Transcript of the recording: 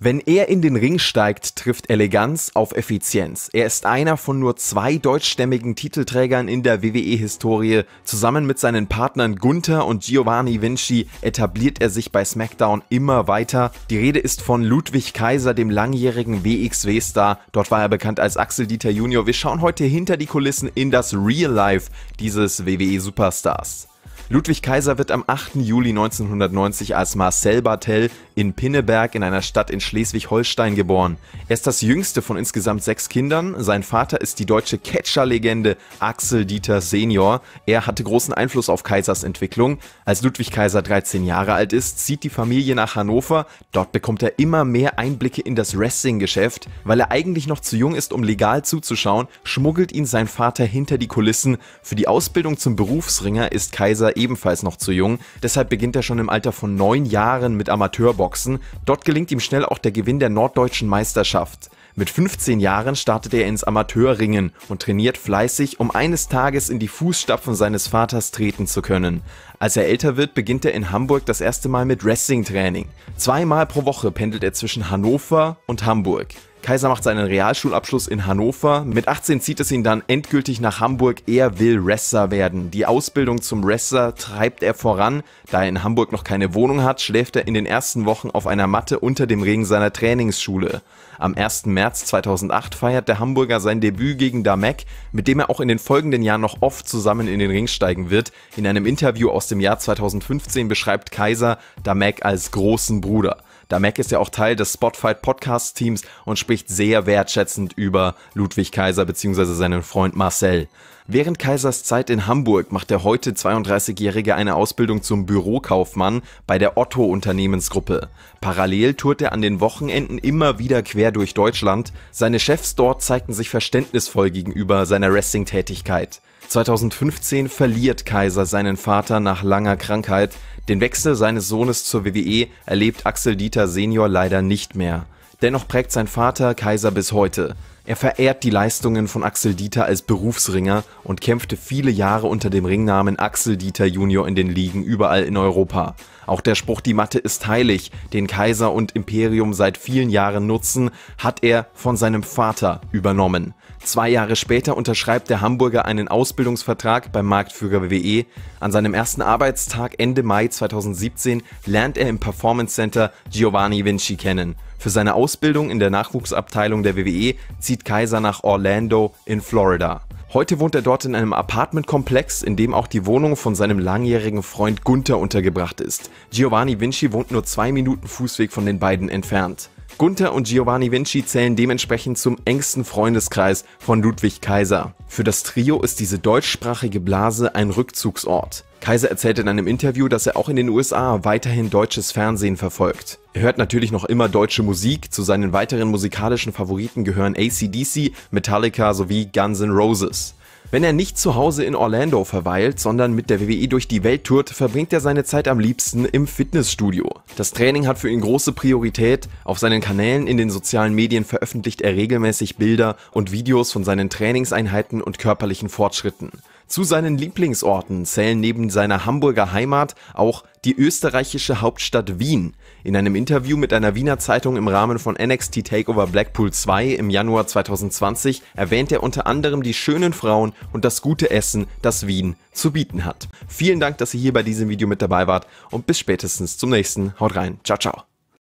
Wenn er in den Ring steigt, trifft Eleganz auf Effizienz. Er ist einer von nur zwei deutschstämmigen Titelträgern in der WWE-Historie. Zusammen mit seinen Partnern Gunther und Giovanni Vinci etabliert er sich bei SmackDown immer weiter. Die Rede ist von Ludwig Kaiser, dem langjährigen WXW-Star. Dort war er bekannt als Axel Dieter Junior. Wir schauen heute hinter die Kulissen in das Real Life dieses WWE-Superstars. Ludwig Kaiser wird am 8. Juli 1990 als Marcel Bartel in Pinneberg in einer Stadt in Schleswig-Holstein geboren. Er ist das jüngste von insgesamt sechs Kindern. Sein Vater ist die deutsche Catcher-Legende Axel Dieter Senior. Er hatte großen Einfluss auf Kaisers Entwicklung. Als Ludwig Kaiser 13 Jahre alt ist, zieht die Familie nach Hannover. Dort bekommt er immer mehr Einblicke in das Wrestling-Geschäft. Weil er eigentlich noch zu jung ist, um legal zuzuschauen, schmuggelt ihn sein Vater hinter die Kulissen. Für die Ausbildung zum Berufsringer ist Kaiser ebenfalls noch zu jung. Deshalb beginnt er schon im Alter von neun Jahren mit Amateurboxen. Kickboxen, dort gelingt ihm schnell auch der Gewinn der norddeutschen Meisterschaft. Mit 15 Jahren startet er ins Amateurringen und trainiert fleißig, um eines Tages in die Fußstapfen seines Vaters treten zu können. Als er älter wird, beginnt er in Hamburg das erste Mal mit Wrestling-Training. Zweimal pro Woche pendelt er zwischen Hannover und Hamburg. Kaiser macht seinen Realschulabschluss in Hannover. Mit 18 zieht es ihn dann endgültig nach Hamburg. Er will Wrestler werden. Die Ausbildung zum Wrestler treibt er voran. Da er in Hamburg noch keine Wohnung hat, schläft er in den ersten Wochen auf einer Matte unter dem Ring seiner Trainingsschule. Am 1. März 2008 feiert der Hamburger sein Debüt gegen Damek, mit dem er auch in den folgenden Jahren noch oft zusammen in den Ring steigen wird. In einem Interview aus dem Jahr 2015 beschreibt Kaiser Damek als großen Bruder. Da Mac ist ja auch Teil des Spotfight Podcast Teams und spricht sehr wertschätzend über Ludwig Kaiser bzw. seinen Freund Marcel. Während Kaisers Zeit in Hamburg macht der heute 32-Jährige eine Ausbildung zum Bürokaufmann bei der Otto Unternehmensgruppe. Parallel tourt er an den Wochenenden immer wieder quer durch Deutschland. Seine Chefs dort zeigten sich verständnisvoll gegenüber seiner Wrestling-Tätigkeit. 2015 verliert Kaiser seinen Vater nach langer Krankheit. Den Wechsel seines Sohnes zur WWE erlebt Axel Dieter Senior leider nicht mehr. Dennoch prägt sein Vater Kaiser bis heute. Er verehrt die Leistungen von Axel Dieter als Berufsringer und kämpfte viele Jahre unter dem Ringnamen Axel Dieter Junior in den Ligen überall in Europa. Auch der Spruch Die Matte ist heilig, den Kaiser und Imperium seit vielen Jahren nutzen, hat er von seinem Vater übernommen. Zwei Jahre später unterschreibt der Hamburger einen Ausbildungsvertrag beim Marktführer WWE. An seinem ersten Arbeitstag Ende Mai 2017 lernt er im Performance Center Giovanni Vinci kennen. Für seine Ausbildung in der Nachwuchsabteilung der WWE zieht zieht Kaiser nach Orlando in Florida. Heute wohnt er dort in einem Apartmentkomplex, in dem auch die Wohnung von seinem langjährigen Freund Gunther untergebracht ist. Giovanni Vinci wohnt nur zwei Minuten Fußweg von den beiden entfernt. Gunther und Giovanni Vinci zählen dementsprechend zum engsten Freundeskreis von Ludwig Kaiser. Für das Trio ist diese deutschsprachige Blase ein Rückzugsort. Kaiser erzählt in einem Interview, dass er auch in den USA weiterhin deutsches Fernsehen verfolgt. Er hört natürlich noch immer deutsche Musik, zu seinen weiteren musikalischen Favoriten gehören ACDC, Metallica sowie Guns N' Roses. Wenn er nicht zu Hause in Orlando verweilt, sondern mit der WWE durch die Welt tourt, verbringt er seine Zeit am liebsten im Fitnessstudio. Das Training hat für ihn große Priorität. Auf seinen Kanälen in den sozialen Medien veröffentlicht er regelmäßig Bilder und Videos von seinen Trainingseinheiten und körperlichen Fortschritten. Zu seinen Lieblingsorten zählen neben seiner Hamburger Heimat auch die österreichische Hauptstadt Wien. In einem Interview mit einer Wiener Zeitung im Rahmen von NXT Takeover Blackpool 2 im Januar 2020 erwähnt er unter anderem die schönen Frauen und das gute Essen, das Wien zu bieten hat. Vielen Dank, dass ihr hier bei diesem Video mit dabei wart und bis spätestens zum nächsten. Haut rein. Ciao, ciao.